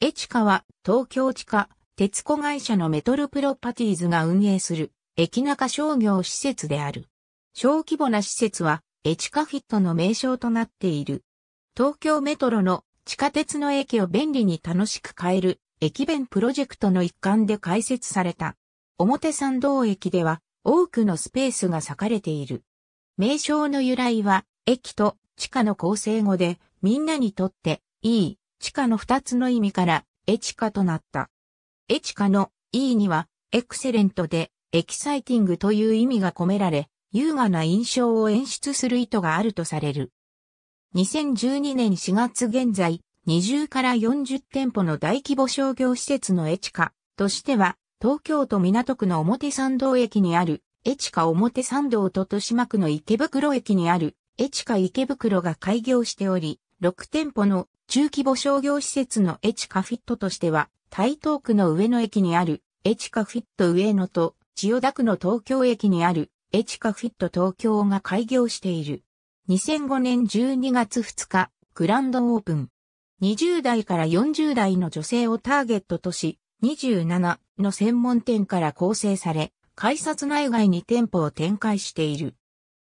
エチカは東京地下鉄子会社のメトルプロパティーズが運営する駅中商業施設である。小規模な施設はエチカフィットの名称となっている。東京メトロの地下鉄の駅を便利に楽しく変える駅弁プロジェクトの一環で開設された。表参道駅では多くのスペースが割かれている。名称の由来は駅と地下の構成語でみんなにとっていい地下の二つの意味から、エチカとなった。エチカの E には、エクセレントで、エキサイティングという意味が込められ、優雅な印象を演出する意図があるとされる。2012年4月現在、20から40店舗の大規模商業施設のエチカとしては、東京都港区の表参道駅にある、エチカ表参道と豊島区の池袋駅にある、エチカ池袋が開業しており、6店舗の中規模商業施設のエチカフィットとしては、台東区の上野駅にあるエチカフィット上野と、千代田区の東京駅にあるエチカフィット東京が開業している。2005年12月2日、グランドオープン。20代から40代の女性をターゲットとし、27の専門店から構成され、改札内外に店舗を展開している。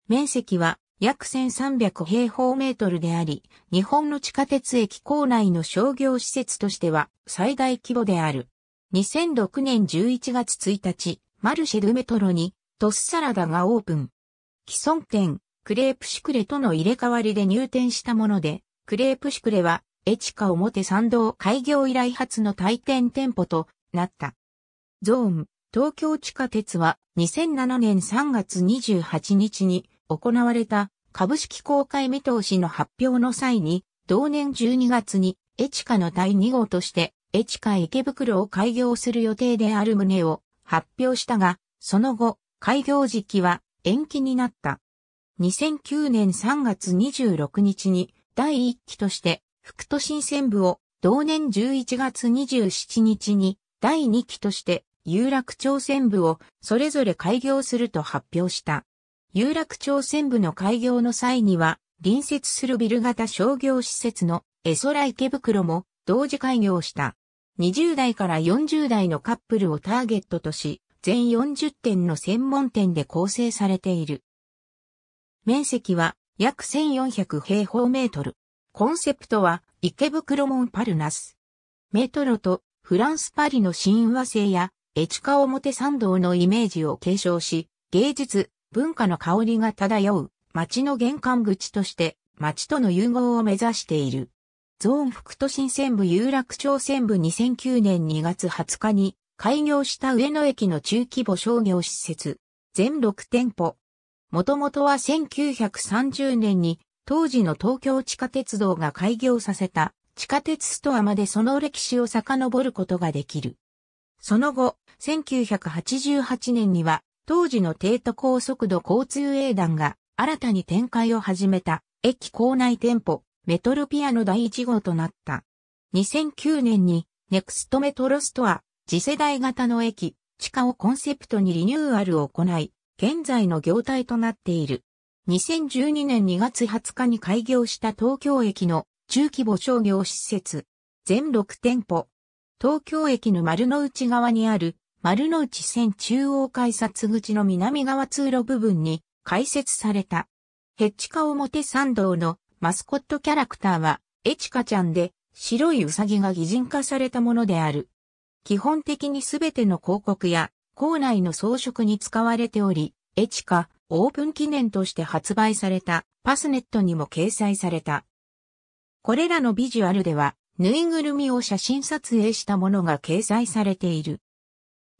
面積は約1300平方メートルであり、日本の地下鉄駅構内の商業施設としては最大規模である。2006年11月1日、マルシェルメトロにトスサラダがオープン。既存店、クレープシクレとの入れ替わりで入店したもので、クレープシクレは、エチカ表参道開業以来初の退店店舗となった。ゾーン、東京地下鉄は2007年3月28日に行われた株式公開見通しの発表の際に、同年12月にエチカの第2号としてエチカ池袋を開業する予定である旨を発表したが、その後、開業時期は延期になった。2009年3月26日に第1期として副都心線部を同年11月27日に第2期として有楽町線部をそれぞれ開業すると発表した。有楽町線部の開業の際には、隣接するビル型商業施設のエソラ池袋も同時開業した。20代から40代のカップルをターゲットとし、全40店の専門店で構成されている。面積は約1400平方メートル。コンセプトは池袋モンパルナス。メトロとフランスパリの神話性やエチカ表参道のイメージを継承し、芸術、文化の香りが漂う街の玄関口として街との融合を目指している。ゾーン副都心線部有楽町線部2009年2月20日に開業した上野駅の中規模商業施設、全6店舗。もともとは1930年に当時の東京地下鉄道が開業させた地下鉄ストアまでその歴史を遡ることができる。その後、1988年には当時の帝都高速度交通営団が新たに展開を始めた駅構内店舗メトロピアの第1号となった。2009年にネクストメトロストア次世代型の駅地下をコンセプトにリニューアルを行い、現在の業態となっている。2012年2月20日に開業した東京駅の中規模商業施設、全6店舗。東京駅の丸の内側にある丸の内線中央改札口の南側通路部分に開設された。ヘッチカ表参道のマスコットキャラクターは、エチカちゃんで、白いウサギが擬人化されたものである。基本的にすべての広告や、校内の装飾に使われており、エチカ、オープン記念として発売された、パスネットにも掲載された。これらのビジュアルでは、ぬいぐるみを写真撮影したものが掲載されている。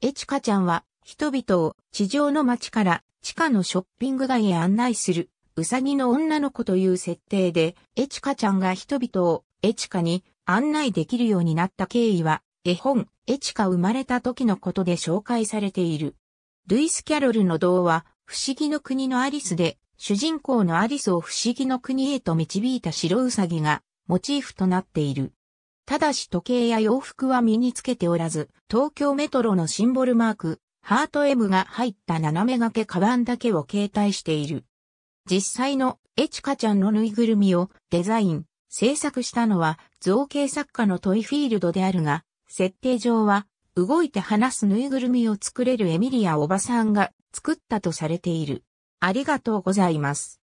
エチカちゃんは人々を地上の街から地下のショッピング街へ案内するウサギの女の子という設定でエチカちゃんが人々をエチカに案内できるようになった経緯は絵本エチカ生まれた時のことで紹介されている。ルイス・キャロルの童話不思議の国のアリスで主人公のアリスを不思議の国へと導いた白ウサギがモチーフとなっている。ただし時計や洋服は身につけておらず、東京メトロのシンボルマーク、ハート M が入った斜め掛けカバンだけを携帯している。実際のエチカちゃんのぬいぐるみをデザイン、制作したのは造形作家のトイフィールドであるが、設定上は動いて話すぬいぐるみを作れるエミリアおばさんが作ったとされている。ありがとうございます。